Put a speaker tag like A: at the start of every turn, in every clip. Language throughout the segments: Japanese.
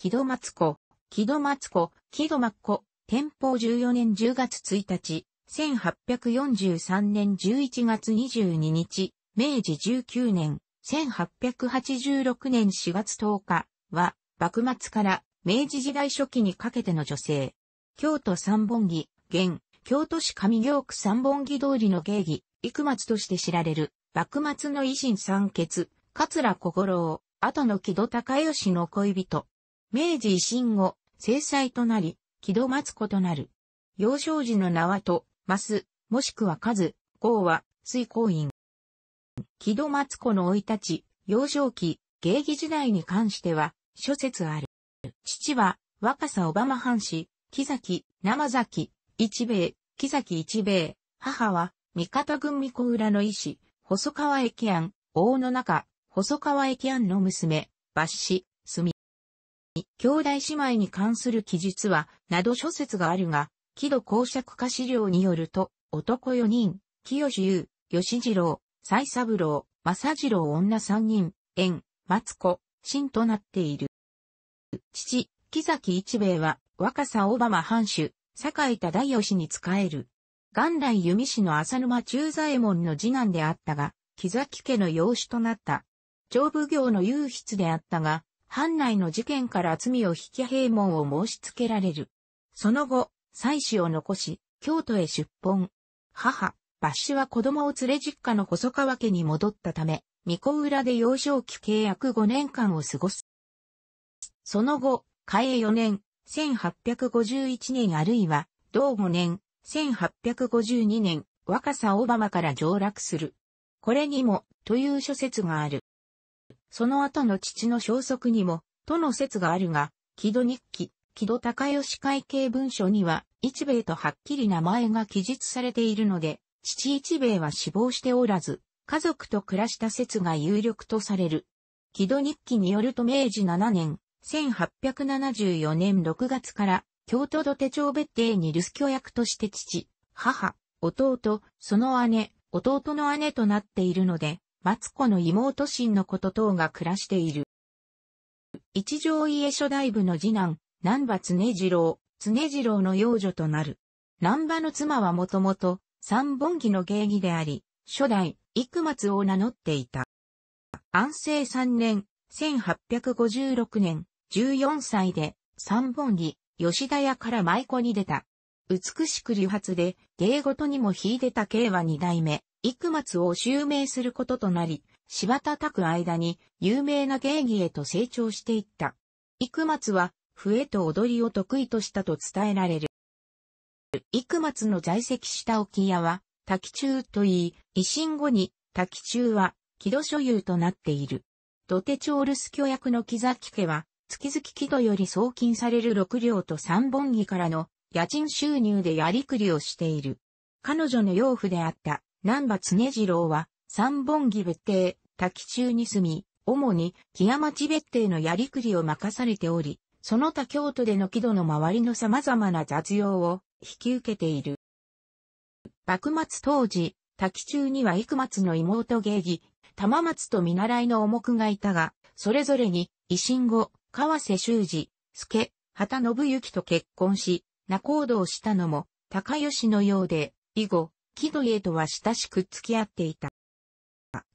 A: 木戸松子、木戸松子、木戸松子、天保14年10月1日、1843年11月22日、明治19年、1886年4月10日は、幕末から明治時代初期にかけての女性。京都三本木、現、京都市上京区三本木通りの芸妓、幾松として知られる、幕末の維新三傑、桂小五郎、後の木戸高義の恋人、明治維新後、制裁となり、木戸松子となる。幼少時の名はと、マス、もしくは数、号は、水行員。木戸松子の生い立ち、幼少期、芸妓時代に関しては、諸説ある。父は、若狭小浜藩士、木崎、生崎、一兵衛、木崎一兵衛。母は、三方郡三小浦の医師、細川駅庵、大野中、細川駅庵の娘、抜子、住。兄弟姉妹に関する記述は、など諸説があるが、木戸公爵家資料によると、男4人、清優、吉次郎、西三郎、正次郎女3人、縁、松子、真となっている。父、木崎一兵衛は、若さ小浜藩主、坂井忠義に仕える。元来弓師の浅沼中左衛門の次男であったが、木崎家の養子となった。上部業の優筆であったが、藩内の事件から罪を引き平門を申し付けられる。その後、妻子を残し、京都へ出奔。母、バッシは子供を連れ実家の細川家に戻ったため、御子裏で幼少期契約5年間を過ごす。その後、開営4年、1851年あるいは、同5年、1852年、若さオバマから上落する。これにも、という諸説がある。その後の父の消息にも、との説があるが、木戸日記、木戸高義会計文書には、一米とはっきり名前が記述されているので、父一米は死亡しておらず、家族と暮らした説が有力とされる。木戸日記によると明治7年、1874年6月から、京都土手町別邸に留守居役として父、母、弟、その姉、弟の姉となっているので、松子の妹親のこと等が暮らしている。一条家初代部の次男、南波常次郎、常次郎の養女となる。南波の妻はもともと、三本木の芸妓であり、初代、幾松を名乗っていた。安政三年、1856年、14歳で、三本木、吉田屋から舞妓に出た。美しく流発で、芸事にも秀でた慶は二代目、幾松を襲名することとなり、柴田拓間に有名な芸妓へと成長していった。幾松は笛と踊りを得意としたと伝えられる。幾松の在籍した沖屋は滝中と言い、維新後に滝中は木戸所有となっている。土手町留守居役の木崎家は月々木戸より送金される6両と3本木からの家賃収入でやりくりをしている。彼女の養父であった南波常次郎は、三本木別邸、滝中に住み、主に木屋町別邸のやりくりを任されており、その他京都での木戸の周りの様々な雑用を引き受けている。幕末当時、滝中には幾松の妹芸妓、玉松と見習いの重くがいたが、それぞれに、維新後、河瀬修二、助、畑信之と結婚し、仲人をしたのも、高吉のようで、以後、木戸家とは親しく付き合っていた。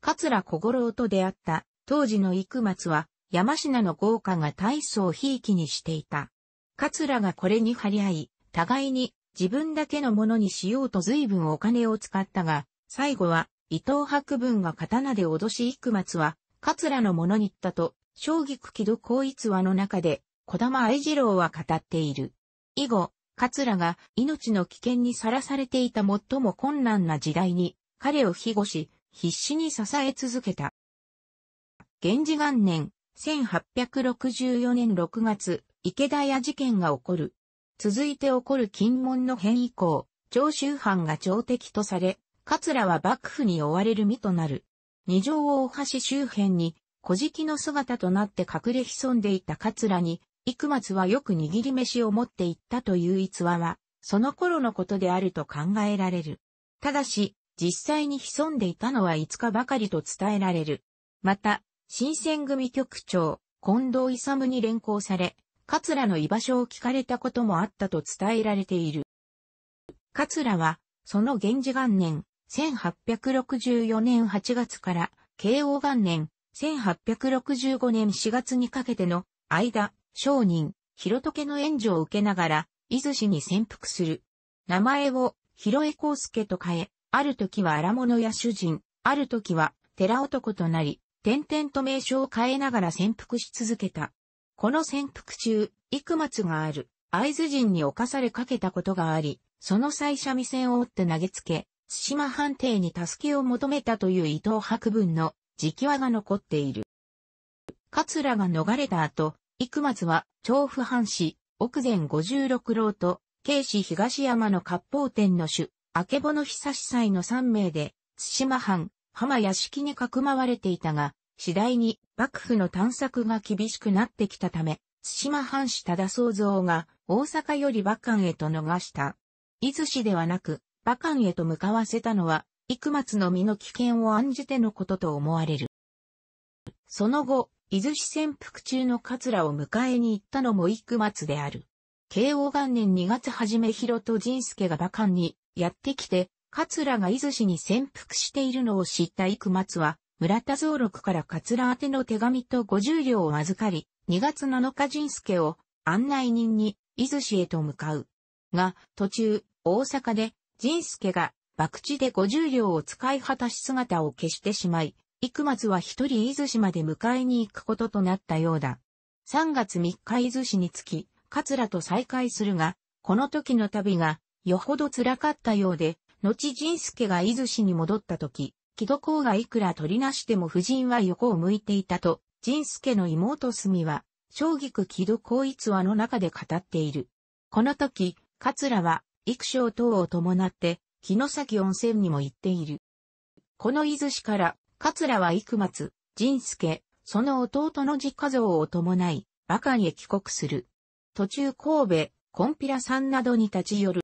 A: 桂小五郎と出会った当時の幾松は山科の豪華が大層ひいきにしていた。桂がこれに張り合い、互いに自分だけのものにしようと随分お金を使ったが、最後は伊藤博文が刀で脅し幾松は桂のものに行ったと、将棋九木戸光逸話の中で、小玉愛二郎は語っている。以後、桂が命の危険にさらされていた最も困難な時代に、彼を庇護し、必死に支え続けた。源氏元年、1864年6月、池田屋事件が起こる。続いて起こる金門の変以降、長州藩が朝敵とされ、桂は幕府に追われる身となる。二条大橋周辺に、小敷の姿となって隠れ潜んでいた桂に、幾松はよく握り飯を持って行ったという逸話は、その頃のことであると考えられる。ただし、実際に潜んでいたのは5日ばかりと伝えられる。また、新選組局長、近藤勇に連行され、桂の居場所を聞かれたこともあったと伝えられている。桂は、その源氏元年、1864年8月から、慶応元年、1865年4月にかけての間、商人、広時の援助を受けながら、伊豆市に潜伏する。名前を、広江康介と変え、ある時は荒物や主人、ある時は寺男となり、転々と名称を変えながら潜伏し続けた。この潜伏中、幾松がある、会津人に侵されかけたことがあり、その際三味線を追って投げつけ、津島藩邸に助けを求めたという伊藤博文の直話が残っている。桂が逃れた後、幾松は、調布藩士、奥前五十六郎と、慶市東山の割烹店の主、明ぼの久司祭の三名で、津島藩、浜屋敷にかくまわれていたが、次第に幕府の探索が厳しくなってきたため、津島藩士忠宗造が大阪より馬関へと逃した。伊豆市ではなく、馬関へと向かわせたのは、幾松の身の危険を案じてのことと思われる。その後、伊豆市潜伏中の桂を迎えに行ったのも幾松である。慶応元年2月初め広と仁助が馬鹿にやってきて、桂が伊豆市に潜伏しているのを知った幾松は、村田蔵六から桂宛ての手紙と50両を預かり、2月7日仁助を案内人に伊豆市へと向かう。が、途中、大阪で仁助が博打で50両を使い果たし姿を消してしまい、幾松は一人伊豆市まで迎えに行くこととなったようだ。3月3日伊豆市に着き、桂と再会するが、この時の旅が、よほど辛かったようで、後仁助が伊豆市に戻った時、木戸公がいくら取りなしても夫人は横を向いていたと、仁助の妹住は、正菊木戸公逸話の中で語っている。この時、桂は、幾章等を伴って、木の先温泉にも行っている。この伊豆市から桂は幾松、仁助、その弟の実家像を伴い、馬鹿に帰国する。途中神戸、コンピラさんなどに立ち寄る。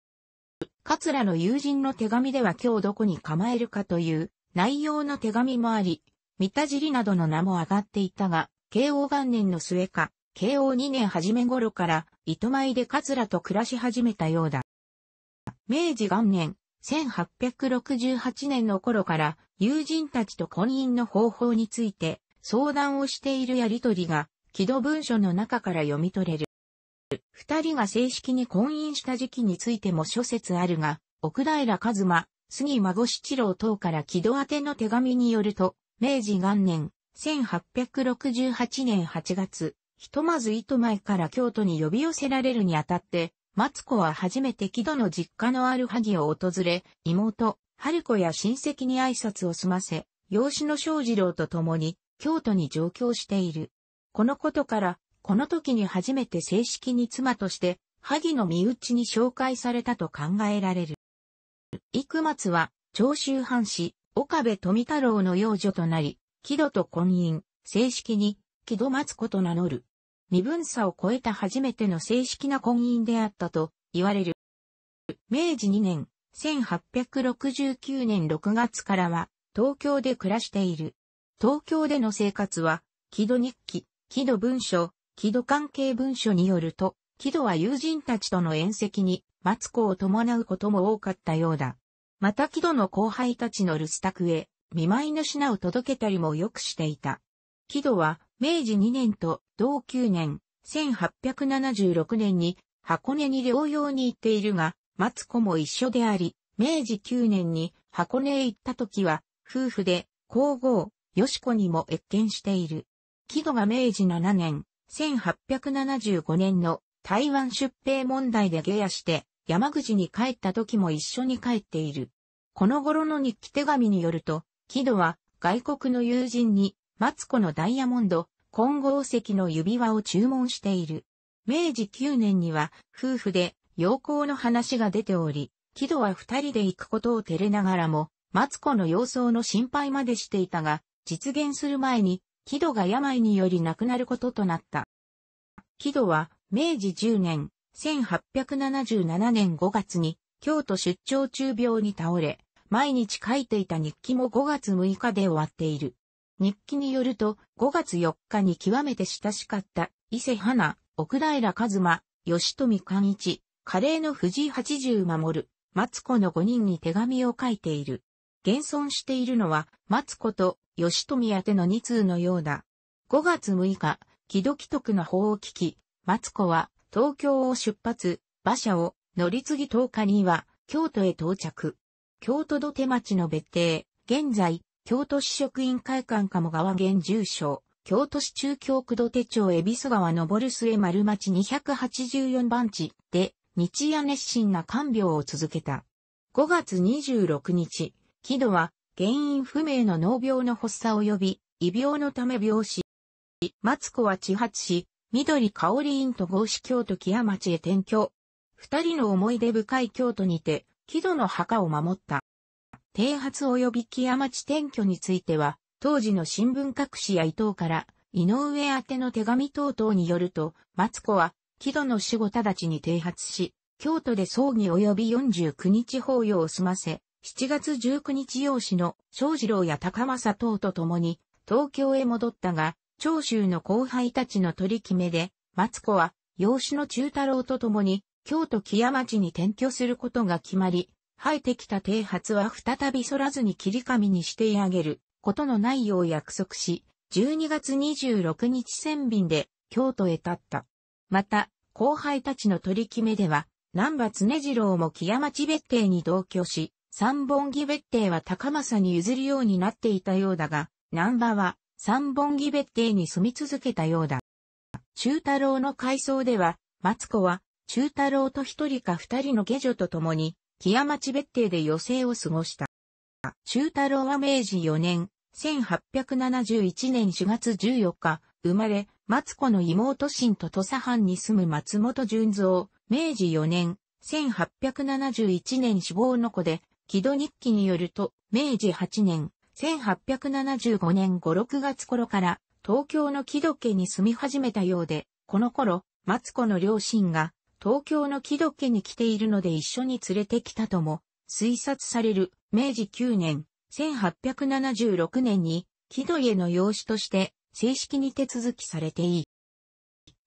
A: 桂の友人の手紙では今日どこに構えるかという内容の手紙もあり、三田尻などの名も上がっていたが、慶応元年の末か、慶応2年初め頃から、糸前で桂と暮らし始めたようだ。明治元年、1868年の頃から友人たちと婚姻の方法について相談をしているやりとりが、木戸文書の中から読み取れる。二人が正式に婚姻した時期についても諸説あるが、奥平一馬、杉孫七郎等から木戸宛ての手紙によると、明治元年、1868年8月、ひとまず糸前から京都に呼び寄せられるにあたって、マツコは初めて木戸の実家のある萩を訪れ、妹、春子や親戚に挨拶を済ませ、養子の正次郎と共に、京都に上京している。このことから、この時に初めて正式に妻として、萩の身内に紹介されたと考えられる。幾松は、長州藩士、岡部富太郎の養女となり、木戸と婚姻、正式に、木戸松子と名乗る。身分差を超えた初めての正式な婚姻であったと言われる。明治2年、1869年6月からは東京で暮らしている。東京での生活は、木戸日記、木戸文書、木戸関係文書によると、木戸は友人たちとの宴席に、松子を伴うことも多かったようだ。また木戸の後輩たちの留守宅へ、見舞いの品を届けたりもよくしていた。木戸は、明治2年と同9年、1876年に箱根に療養に行っているが、松子も一緒であり、明治9年に箱根へ行った時は、夫婦で皇后、よしこにも越見している。木戸が明治7年、1875年の台湾出兵問題で下野して山口に帰った時も一緒に帰っている。この頃の日記手紙によると、木戸は外国の友人に松子のダイヤモンド金剛石の指輪を注文している。明治9年には夫婦で陽光の話が出ており、木戸は二人で行くことを照れながらも、松子の様相の心配までしていたが、実現する前に、木戸が病により亡くなることとなった。木戸は、明治10年、1877年5月に、京都出張中病に倒れ、毎日書いていた日記も5月6日で終わっている。日記によると、5月4日に極めて親しかった、伊勢花、奥平和馬、吉富寛一、華麗の藤井八十守、松子の5人に手紙を書いている。現存しているのは、松子と吉富宛ての2通のようだ。5月6日、木戸既得の法を聞き、松子は東京を出発、馬車を乗り継ぎ10日には京都へ到着。京都土手町の別邸、現在、京都市職員会館鴨川現住所、京都市中京区土手町恵比寿川上末丸町284番地で、日夜熱心な看病を続けた。5月26日、木戸は原因不明の脳病の発作及び、異病のため病死。松子は地発し、緑香織院と合子京都木屋町へ転居。二人の思い出深い京都にて、木戸の墓を守った。剃発及び木屋町転居については、当時の新聞各紙や伊藤から、井上宛ての手紙等々によると、松子は、木戸の死後直ちに剃発し、京都で葬儀及び49日法要を済ませ、7月19日用紙の庄次郎や高政等と共に、東京へ戻ったが、長州の後輩たちの取り決めで、松子は、養子の中太郎と共に、京都木屋町に転居することが決まり、生えてきた剃髪は再び剃らずに切り紙にしてあげることのないよう約束し、12月26日千便で京都へ立った。また、後輩たちの取り決めでは、南波常次郎も木屋町別邸に同居し、三本木別邸は高政に譲るようになっていたようだが、南波は三本木別邸に住み続けたようだ。中太郎の回想では、松子は中太郎と一人か二人の下女と共に、木屋町別邸で余生を過ごした。中太郎は明治4年、1871年4月14日、生まれ、松子の妹新と土佐藩に住む松本純造、明治4年、1871年死亡の子で、木戸日記によると、明治8年、1875年5、6月頃から、東京の木戸家に住み始めたようで、この頃、松子の両親が、東京の木戸家に来ているので一緒に連れてきたとも、推察される明治9年、1876年に、木戸家の養子として正式に手続きされていい。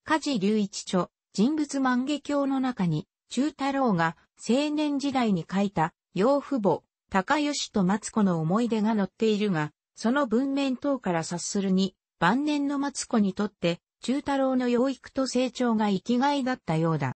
A: 家事隆一著、人物万華鏡の中に、中太郎が青年時代に書いた養父母、高吉と松子の思い出が載っているが、その文面等から察するに、晩年の松子にとって、中太郎の養育と成長が生きがいだったようだ。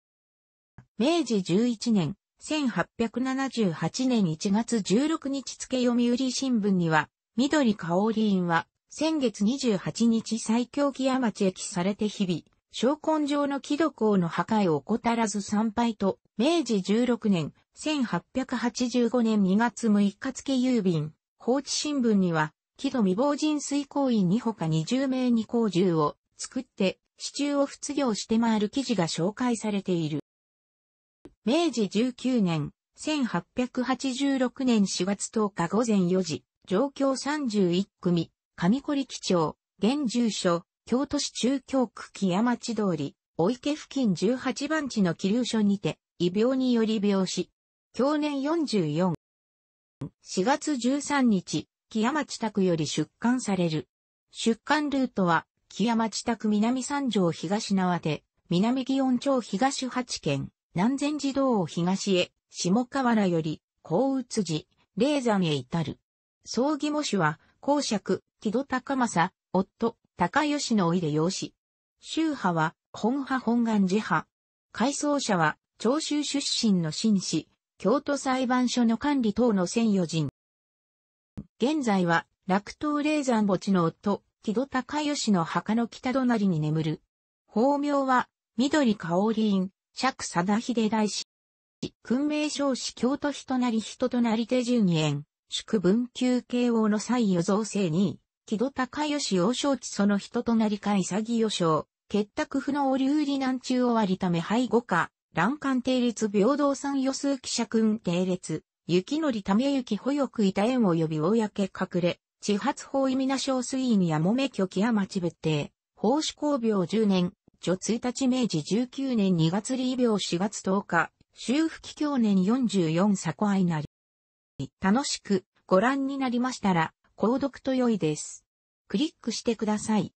A: 明治11年、1878年1月16日付読売新聞には、緑香織院は、先月28日最強木屋町駅されて日々、昇根上の木戸港の破壊を怠らず参拝と、明治16年、1885年2月6日付郵便、放置新聞には、木戸未亡人水行員に他20名に工銃を作って、支柱を仏業して回る記事が紹介されている。明治19年、1886年4月10日午前4時、上京31組、上堀基町、現住所、京都市中京区木屋町通り、お池付近18番地の気流所にて、異病により病死。去年44。4月13日、木屋町宅より出館される。出館ルートは、木屋町宅南三条東縄で、南祇園町東八県、南禅寺道を東へ、下河原より、高宇寺、霊山へ至る。葬儀模主は、公爵、木戸高政、夫、高吉のいで養子。宗派は、本派本願寺派。改装者は、長州出身の紳士、京都裁判所の管理等の専与人。現在は、楽東霊山墓地の夫、木戸高吉の墓の北隣に眠る。法名は、緑香織院、釈貞秀大師。訓明少子京都人なり人となり手順縁、円、宿文休慶応の際与造成に、木戸高義王将地その人となりか欺予章、結託不能流離難中終わりため背後か、乱官定立平等三予数記者君定列、雪のりため雪保欲いた縁を呼び公隠れ、地発法意味な小水院やもめ虚木や町別邸、法主公病十年、初1日明治19年2月リー病4月10日、修復去年44ア愛なり。楽しくご覧になりましたら、購読と良いです。クリックしてください。